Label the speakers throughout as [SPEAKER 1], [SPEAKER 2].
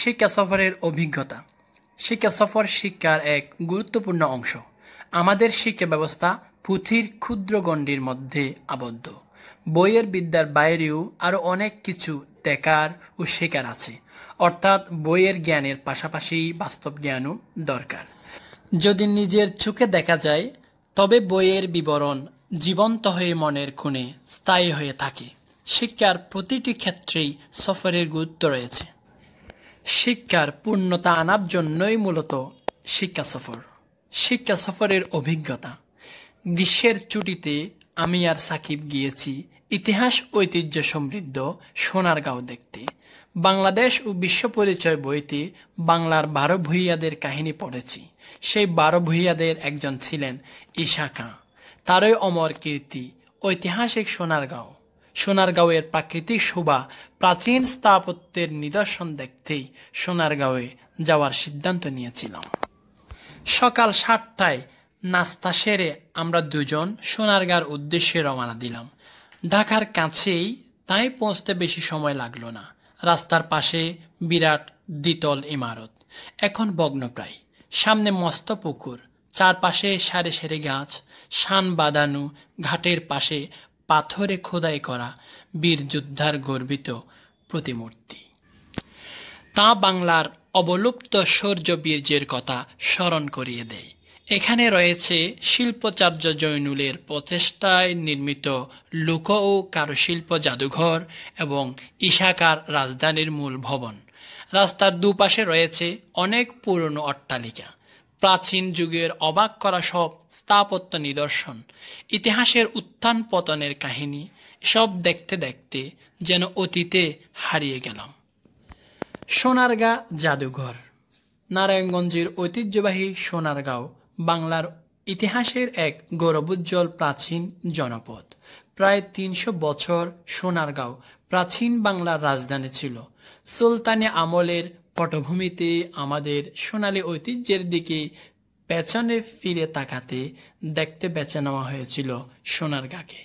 [SPEAKER 1] শিক্ষা সফরের অভিজ্ঞতা শিক্ষা সফর শিক্ষার এক গুরুত্বপূর্ণ অংশ আমাদের শিক্ষা ব্যবস্থা পুঁথির ক্ষুদ্র গণ্ডির মধ্যে আবদ্ধ বইয়ের বিদ্যার বাইরেও আরও অনেক কিছু দেখার ও শেখার আছে অর্থাৎ বইয়ের জ্ঞানের পাশাপাশি বাস্তব জ্ঞানও দরকার যদি নিজের চোখে দেখা যায় তবে বইয়ের বিবরণ জীবন্ত হয়ে মনের খুনে স্থায়ী হয়ে থাকে শিক্ষার প্রতিটি ক্ষেত্রেই সফরের গুরুত্ব রয়েছে শিক্ষার পূর্ণতা আনার জন্যই মূলত শিক্ষা সফর শিক্ষা সফরের অভিজ্ঞতা গ্রীষ্মের ছুটিতে আমি আর সাকিব গিয়েছি ইতিহাস ঐতিহ্য সমৃদ্ধ সোনারগাঁও দেখতে বাংলাদেশ ও বিশ্ব পরিচয় বইতে বাংলার বারো ভূইয়াদের কাহিনী পড়েছি সেই বারো ভূইয়াদের একজন ছিলেন ঈশা তারই অমর কীর্তি ঐতিহাসিক সোনারগাঁও সোনারগাঁওয়ের প্রাকৃতিক শোভা প্রাচীন স্থাপত্যের নিদর্শন দেখতেই সোনারগাঁওয়ে যাওয়ার সিদ্ধান্ত নিয়েছিলাম সকাল সাতটায় নাস্তা সেরে আমরা দুজন সোনারগাঁর উদ্দেশ্যে রওনা দিলাম ঢাকার কাছেই তাই পৌঁছতে বেশি সময় লাগলো না রাস্তার পাশে বিরাট দ্বিতল ইমারত এখন ভগ্নপ্রায় সামনে মস্ত পুকুর চারপাশে সারে সারে গাছ শান বাঁধানো ঘাটের পাশে পাথরে খোদাই করা বীর যোদ্ধার গর্বিত প্রতিমূর্তি তা বাংলার অবলুপ্ত শৌর্য বীর্যের কথা স্মরণ করিয়ে দেয় এখানে রয়েছে শিল্পচার্য জৈনুলের প্রচেষ্টায় নির্মিত লোক ও কারুশিল্প জাদুঘর এবং ইশাকার রাজধানীর মূল ভবন রাস্তার দুপাশে রয়েছে অনেক পুরনো অট্টালিকা প্রাচীন যুগের অবাক করা সব স্থাপত্য নিদর্শন ইতিহাসের উত্থান পতনের কাহিনী সব দেখতে দেখতে যেন অতীতে হারিয়ে গেলাম সোনারগা জাদুঘর নারায়ণগঞ্জের ঐতিহ্যবাহী সোনারগাঁও বাংলার ইতিহাসের এক গৌরবোজ্জ্বল প্রাচীন জনপদ প্রায় তিনশো বছর সোনারগাঁও প্রাচীন বাংলার রাজধানী ছিল সুলতানি আমলের পটভূমিতে আমাদের সোনালী ঐতিহ্যের দিকে পেছনে ফিরে তাকাতে দেখতে বেছে নেওয়া হয়েছিল সোনারগাঁকে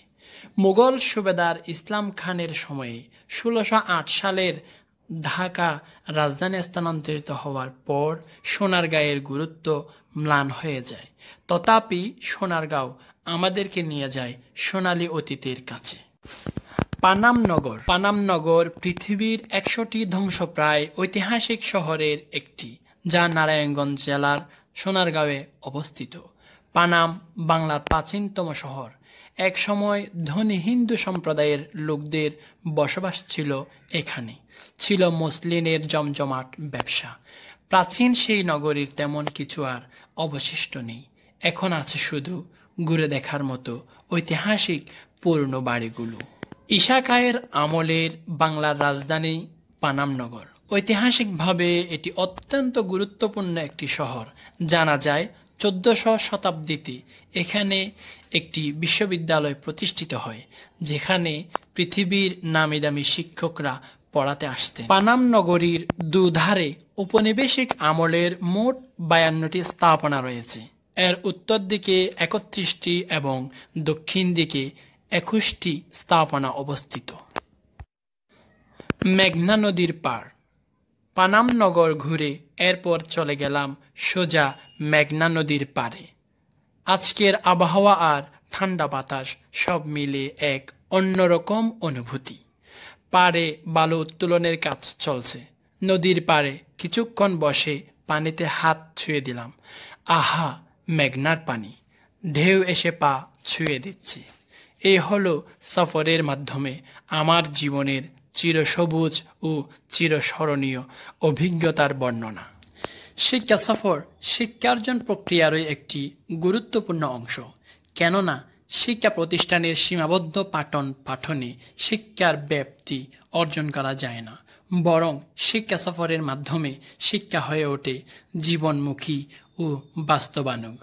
[SPEAKER 1] মুঘল সুবেদার ইসলাম খানের সময়ে ষোলোশো সালের ঢাকা রাজধানী স্থানান্তরিত হওয়ার পর সোনারগাঁয়ের গুরুত্ব ম্লান হয়ে যায় তথাপি সোনারগাঁও আমাদেরকে নিয়ে যায় সোনালী অতীতের কাছে পানামনগর পানামনগর পৃথিবীর একশোটি ধ্বংসপ্রায় ঐতিহাসিক শহরের একটি যা নারায়ণগঞ্জ জেলার সোনারগাঁওয়ে অবস্থিত পানাম বাংলার প্রাচীনতম শহর এক সময় ধনী হিন্দু সম্প্রদায়ের লোকদের বসবাস ছিল এখানে ছিল মুসলিমের জমজমাট ব্যবসা প্রাচীন সেই নগরীর তেমন কিছু আর অবশিষ্ট নেই এখন আছে শুধু ঘুরে দেখার মতো ঐতিহাসিক পুরনো বাড়িগুলো ইশাকায়ের আমলের বাংলার রাজধানী পানামনগর ঐতিহাসিকভাবে এটি অত্যন্ত গুরুত্বপূর্ণ একটি শহর জানা যায় চোদ্দশো শতাব্দীতে এখানে একটি বিশ্ববিদ্যালয় প্রতিষ্ঠিত হয় যেখানে পৃথিবীর নামি দামি শিক্ষকরা পড়াতে আসতেন পানাম নগরীর দুধারে উপনিবেশিক আমলের মোট বায়ান্নটি স্থাপনা রয়েছে এর উত্তর দিকে একত্রিশটি এবং দক্ষিণ দিকে একুশটি স্থাপনা অবস্থিত মেঘনা নদীর পার পানামনগর ঘুরে এরপর চলে গেলাম সোজা মেঘনা নদীর পারে আজকের আবহাওয়া আর ঠান্ডা বাতাস সব মিলে এক অন্যরকম অনুভূতি পারে বালু উত্তোলনের কাজ চলছে নদীর পারে কিছুক্ষণ বসে পানিতে হাত ছুঁয়ে দিলাম আহা মেঘনার পানি ঢেউ এসে পা ছুঁয়ে দিচ্ছে এ হল সফরের মাধ্যমে আমার জীবনের চিরসবুজ ও চিরস্মরণীয় অভিজ্ঞতার বর্ণনা শিক্ষা সফর শিক্ষার্জন প্রক্রিয়ারই একটি গুরুত্বপূর্ণ অংশ কেননা শিক্ষা প্রতিষ্ঠানের সীমাবদ্ধ পাঠন পাঠনে শিক্ষার ব্যাপ্তি অর্জন করা যায় না বরং শিক্ষা সফরের মাধ্যমে শিক্ষা হয়ে ওঠে জীবনমুখী ও বাস্তবানুগ